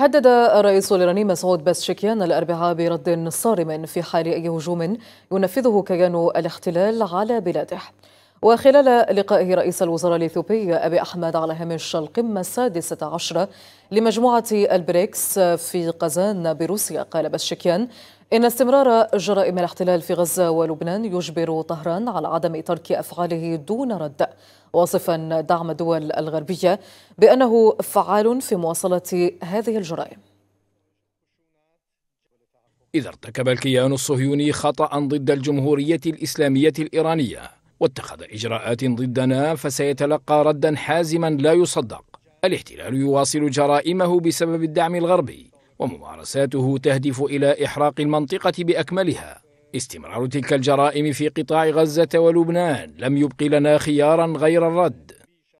هدد الرئيس الإيراني مسعود بسشكيان الأربعاء برد صارم في حال أي هجوم ينفذه كيان الاحتلال على بلاده وخلال لقائه رئيس الوزراء الإثيوبي أبي أحمد على هامش القمة السادسة عشرة لمجموعة البريكس في قزان بروسيا قال بشكيان إن استمرار جرائم الاحتلال في غزة ولبنان يجبر طهران على عدم ترك أفعاله دون رد واصفا دعم الدول الغربية بأنه فعال في مواصلة هذه الجرائم إذا ارتكب الكيان الصهيوني خطأ ضد الجمهورية الإسلامية الإيرانية واتخذ إجراءات ضدنا فسيتلقى ردا حازما لا يصدق الاحتلال يواصل جرائمه بسبب الدعم الغربي وممارساته تهدف إلى إحراق المنطقة بأكملها استمرار تلك الجرائم في قطاع غزة ولبنان لم يبق لنا خيارا غير الرد